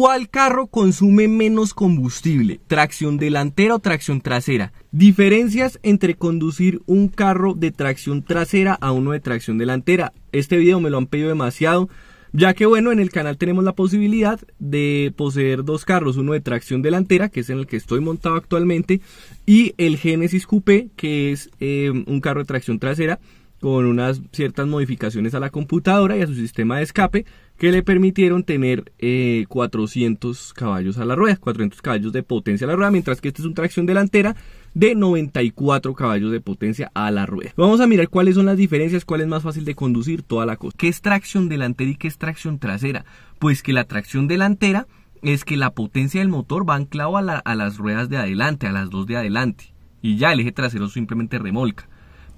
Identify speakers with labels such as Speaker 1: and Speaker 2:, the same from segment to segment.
Speaker 1: ¿Cuál carro consume menos combustible? ¿Tracción delantera o tracción trasera? Diferencias entre conducir un carro de tracción trasera a uno de tracción delantera. Este video me lo han pedido demasiado, ya que bueno, en el canal tenemos la posibilidad de poseer dos carros, uno de tracción delantera, que es en el que estoy montado actualmente, y el Genesis Coupé, que es eh, un carro de tracción trasera con unas ciertas modificaciones a la computadora y a su sistema de escape que le permitieron tener 400 eh, caballos a la rueda, 400 caballos de potencia a la rueda, mientras que este es un tracción delantera de 94 caballos de potencia a la rueda. Vamos a mirar cuáles son las diferencias, cuál es más fácil de conducir, toda la cosa. ¿Qué es tracción delantera y qué es tracción trasera? Pues que la tracción delantera es que la potencia del motor va anclado a las ruedas de adelante, a las dos de adelante, y ya el eje trasero simplemente remolca.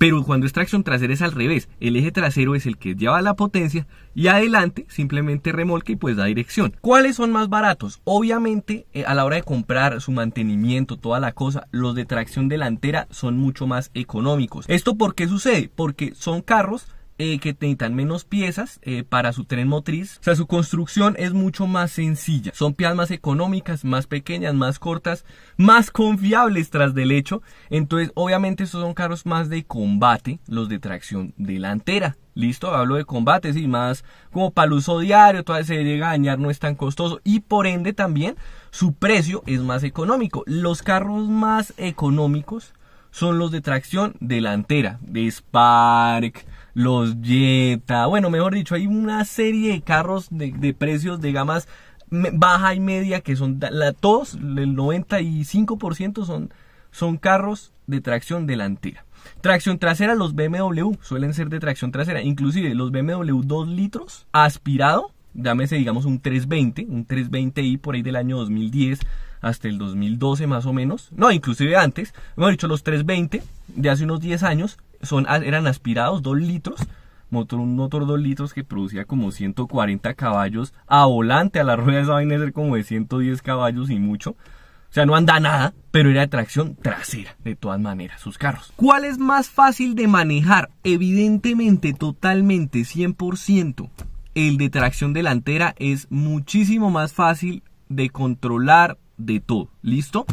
Speaker 1: Pero cuando es tracción trasera es al revés, el eje trasero es el que lleva la potencia y adelante simplemente remolca y pues da dirección. ¿Cuáles son más baratos? Obviamente eh, a la hora de comprar su mantenimiento, toda la cosa, los de tracción delantera son mucho más económicos. ¿Esto por qué sucede? Porque son carros eh, que necesitan menos piezas eh, para su tren motriz. O sea, su construcción es mucho más sencilla. Son piezas más económicas, más pequeñas, más cortas, más confiables tras del hecho. Entonces, obviamente, estos son carros más de combate, los de tracción delantera. Listo, hablo de combate, sí más como para uso diario, toda se llega a dañar, no es tan costoso y por ende también su precio es más económico. Los carros más económicos son los de tracción delantera, de Spark, los Jetta, bueno, mejor dicho, hay una serie de carros de, precios de gamas baja y media que son la, todos, el 95% son, son carros de tracción delantera. Tracción trasera, los BMW suelen ser de tracción trasera, inclusive los BMW 2 litros aspirado, llámese digamos un 320, un 320i por ahí del año 2010 hasta el 2012 más o menos, no, inclusive antes, hemos dicho los 320 de hace unos 10 años, eran aspirados, 2 litros, motor, un motor 2 litros que producía como 140 caballos a volante, a la rueda esa a ser como de 110 caballos y mucho. O sea, no anda nada, pero era de tracción trasera, de todas maneras, sus carros. ¿Cuál es más fácil de manejar? Evidentemente, totalmente, 100%. El de tracción delantera es muchísimo más fácil de controlar de todo. ¿Listo?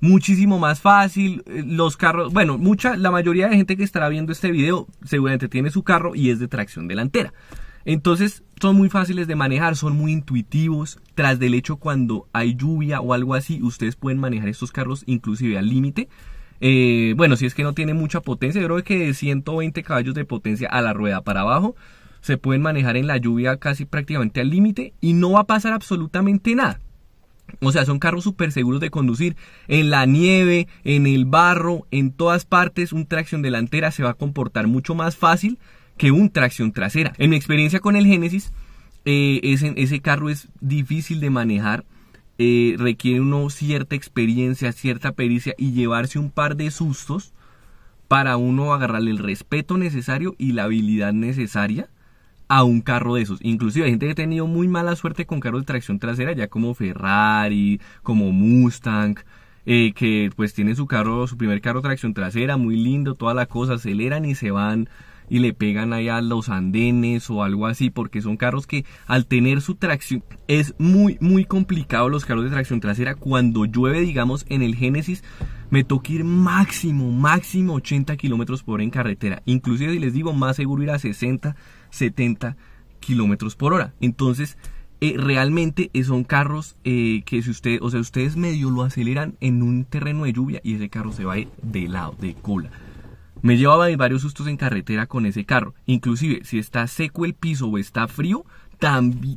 Speaker 1: muchísimo más fácil. Eh, los carros, bueno, mucha, la mayoría de gente que estará viendo este video seguramente tiene su carro y es de tracción delantera. Entonces son muy fáciles de manejar, son muy intuitivos. Tras del hecho cuando hay lluvia o algo así, ustedes pueden manejar estos carros inclusive al límite. Eh, bueno, si es que no tiene mucha potencia, yo creo que de 120 caballos de potencia a la rueda para abajo se pueden manejar en la lluvia casi prácticamente al límite y no va a pasar absolutamente nada. O sea, son carros súper seguros de conducir. En la nieve, en el barro, en todas partes, un tracción delantera se va a comportar mucho más fácil que un tracción trasera. En mi experiencia con el Genesis, eh, ese, carro es difícil de manejar. Eh, requiere uno cierta experiencia, cierta pericia y llevarse un par de sustos para uno agarrarle el respeto necesario y la habilidad necesaria a un carro de esos. Inclusive hay gente que ha tenido muy mala suerte con carros de tracción trasera, ya como Ferrari, como Mustang, eh, que pues tiene su carro, su primer carro de tracción trasera, muy lindo, toda la cosa, aceleran y se van y le pegan allá a los andenes o algo así, porque son carros que al tener su tracción es muy, muy complicado los carros de tracción trasera. Cuando llueve, digamos, en el Génesis, me toca ir máximo, máximo 80 kilómetros por hora en carretera. Inclusive si les digo, más seguro ir a 60 70 kilómetros por hora. Entonces, eh, realmente eh, son carros eh, que si ustedes o sea, ustedes medio lo aceleran en un terreno de lluvia y ese carro se va de lado, de cola. Me llevaba varios sustos en carretera con ese carro. Inclusive, si está seco el piso o está frío,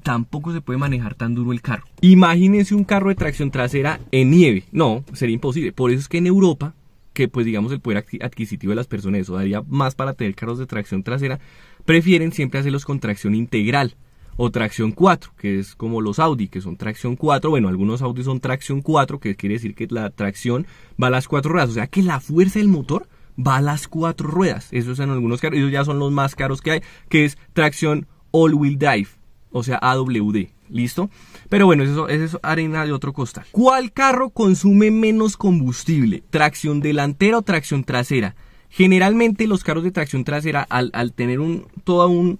Speaker 1: tampoco se puede manejar tan duro el carro. Imagínense un carro de tracción trasera en nieve. No, sería imposible. Por eso es que en Europa, que pues digamos el poder adquisitivo de las personas, eso daría más para tener carros de tracción trasera, prefieren siempre hacerlos con tracción integral o tracción 4, que es como los Audi, que son tracción 4. Bueno, algunos Audi son tracción 4, que quiere decir que la tracción va a las cuatro ruedas. O sea que la fuerza del motor va a las cuatro ruedas. Eso es algunos carros. Ellos ya son los más caros que hay, que es tracción all-wheel drive, o sea, AWD. ¿Listo? Pero bueno, eso, eso es arena de otro costal. ¿Cuál carro consume menos combustible? ¿Tracción delantera o tracción trasera? Generalmente los carros de tracción trasera, al, tener un, todo un,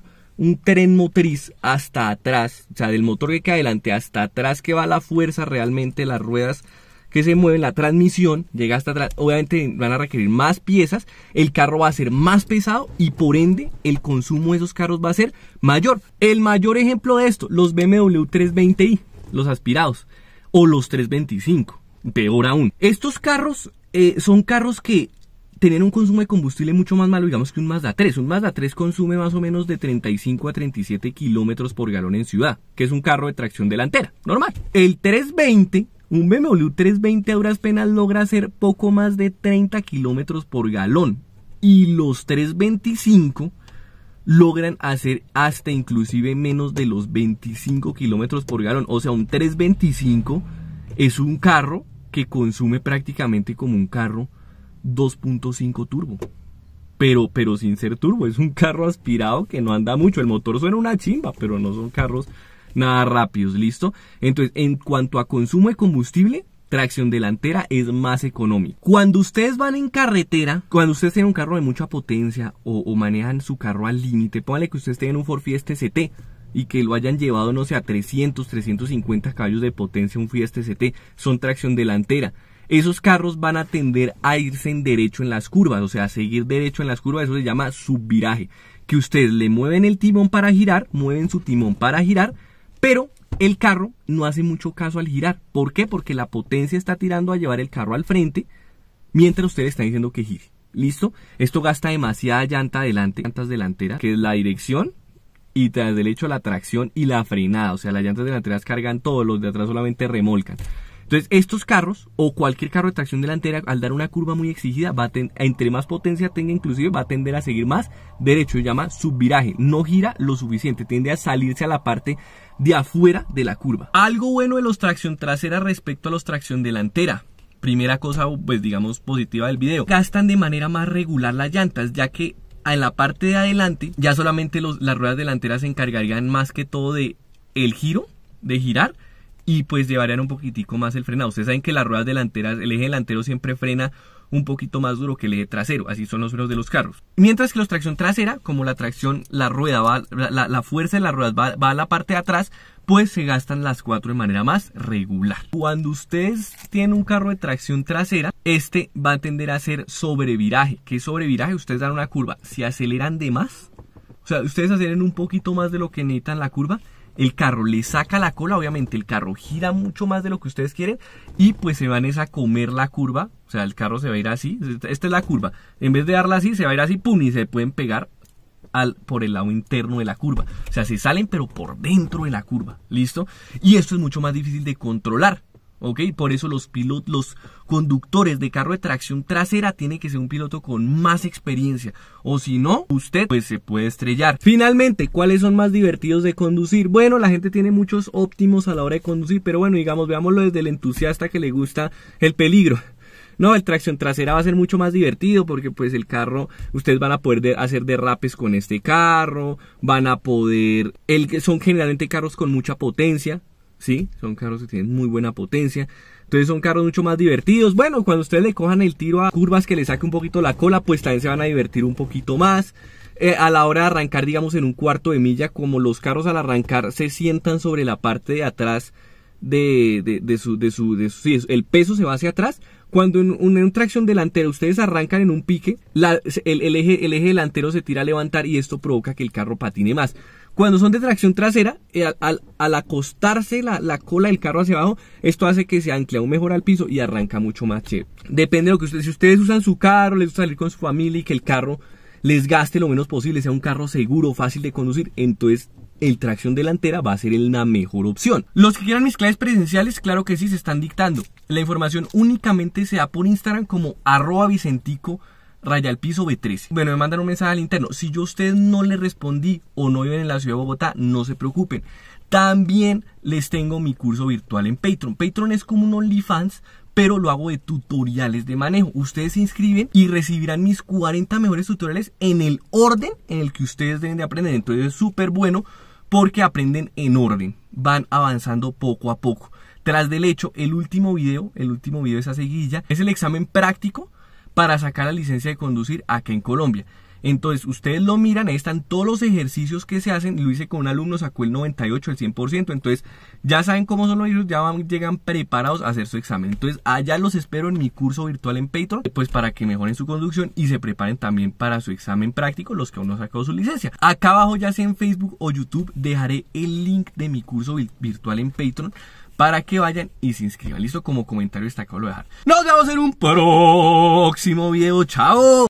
Speaker 1: tren motriz hasta atrás, o sea, del motor que queda adelante hasta atrás que va la fuerza realmente, las ruedas que se mueven, la transmisión llega hasta atrás, obviamente van a requerir más piezas, el carro va a ser más pesado y por ende el consumo de esos carros va a ser mayor. El mayor ejemplo de esto, los BMW 320i, los aspirados, o los 325, peor aún. Estos carros eh, son carros que Tener un consumo de combustible mucho más malo, digamos que un Mazda 3. Un Mazda 3 consume más o menos de 35 a 37 kilómetros por galón en ciudad, que es un carro de tracción delantera, normal. El 320 un BMW 320 a duras penas logra hacer poco más de 30 kilómetros por galón. Y los 325 logran hacer hasta inclusive menos de los 25 kilómetros por galón. O sea, un 325 es un carro que consume prácticamente como un carro 2.5 turbo. Pero, pero sin ser turbo, es un carro aspirado que no anda mucho. El motor suena una chimba, pero no son carros nada rápidos, ¿listo? Entonces, en cuanto a consumo de combustible, tracción delantera es más económico. Cuando ustedes van en carretera, cuando ustedes tienen un carro de mucha potencia o, manejan su carro al límite, póngale que ustedes tengan un Ford Fiesta ST y que lo hayan llevado, no sé, a 300, 350 caballos de potencia un Fiesta ST, son tracción delantera esos carros van a tender a irse en derecho en las curvas, o sea, a seguir derecho en las curvas, eso se llama subviraje, que ustedes le mueven el timón para girar, mueven su timón para girar, pero el carro no hace mucho caso al girar. ¿Por qué? Porque la potencia está tirando a llevar el carro al frente mientras ustedes están diciendo que gire. ¿Listo? Esto gasta demasiada llanta adelante, llantas delanteras, que es la dirección y tras del hecho la tracción y la frenada. O sea, las llantas delanteras cargan todo, los de atrás solamente remolcan. Entonces, estos carros o cualquier carro de tracción delantera, al dar una curva muy exigida, va entre más potencia tenga, inclusive va a tender a seguir más derecho. Se llama subviraje. No gira lo suficiente, tiende a salirse a la parte de afuera de la curva. Algo bueno de los tracción trasera respecto a los tracción delantera primera cosa, pues digamos, positiva del video. Gastan de manera más regular las llantas, ya que en la parte de adelante ya solamente las ruedas delanteras se encargarían más que todo de el giro, de girar y pues llevarían un poquitico más el frenado. Ustedes saben que las ruedas delanteras, el eje delantero siempre frena un poquito más duro que el eje trasero, así son los frenos de los carros. Mientras que los tracción trasera, como la tracción, la rueda va, la, fuerza de las ruedas va, a la parte de atrás, pues se gastan las cuatro de manera más regular. Cuando ustedes tienen un carro de tracción trasera, este va a tender a hacer sobreviraje. ¿Qué sobreviraje? Ustedes dan una curva, si aceleran de más, o sea, ustedes aceleran un poquito más de lo que necesitan la curva, el carro le saca la cola, obviamente el carro gira mucho más de lo que ustedes quieren y pues se van a comer la curva, o sea, el carro se va a ir así, esta es la curva, en vez de darla así, se va a ir así, pum, y se pueden pegar al, por el lado interno de la curva. O sea, se salen pero por dentro de la curva. ¿Listo? Y esto es mucho más difícil de controlar. ¿ok? Por eso los pilotos, los conductores de carro de tracción trasera tiene que ser un piloto con más experiencia, o si no, usted pues se puede estrellar. Finalmente, ¿cuáles son más divertidos de conducir? Bueno, la gente tiene muchos óptimos a la hora de conducir, pero bueno, digamos, veámoslo desde el entusiasta que le gusta el peligro. No, el tracción trasera va a ser mucho más divertido porque pues el carro, ustedes van a poder hacer derrapes con este carro, van a poder, el, son generalmente carros con mucha potencia, Sí, son carros que tienen muy buena potencia. Entonces son carros mucho más divertidos. Bueno, cuando ustedes le cojan el tiro a curvas que le saque un poquito la cola, pues también se van a divertir un poquito más. Eh, a la hora de arrancar, digamos, en un cuarto de milla, como los carros al arrancar se sientan sobre la parte de atrás de, de, de su... De su, el peso se va hacia atrás. Cuando en, un tracción delantera ustedes arrancan en un pique, el, eje, el eje delantero se tira a levantar y esto provoca que el carro patine más. Cuando son de tracción trasera, eh, al, acostarse la, cola del carro hacia abajo, esto hace que se ancle aún mejor al piso y arranca mucho más chévere. Depende de lo que ustedes, si ustedes usan su carro, les gusta salir con su familia y que el carro les gaste lo menos posible, sea un carro seguro, fácil de conducir, entonces el tracción delantera va a ser la mejor opción. Los que quieran mis claves presenciales, claro que sí, se están dictando. La información únicamente se da por Instagram como arroba raya al piso B13. Bueno, me mandan un mensaje al interno. Si yo a ustedes no les respondí o no viven en la ciudad de Bogotá, no se preocupen. También les tengo mi curso virtual en Patreon. Patreon es como un OnlyFans, pero lo hago de tutoriales de manejo. Ustedes se inscriben y recibirán mis 40 mejores tutoriales en el orden en el que ustedes deben de aprender. Entonces es súper bueno porque aprenden en orden. Van avanzando poco a poco. Tras del hecho, el último video, el último video de esa seguilla, es el examen práctico para sacar la licencia de conducir aquí en Colombia. Entonces, ustedes lo miran, ahí están todos los ejercicios que se hacen. Lo hice con un alumno, sacó el 98, el 100%. Entonces, ya saben cómo son los virus, ya llegan preparados a hacer su examen. Entonces, allá los espero en mi curso virtual en Patreon, pues para que mejoren su conducción y se preparen también para su examen práctico, los que aún no han sacado su licencia. Acá abajo, ya sea en Facebook o YouTube, dejaré el link de mi curso virtual en Patreon para que vayan y se inscriban. Listo, como comentario acá lo voy a dejar. Nos vemos en un próximo video. ¡Chao!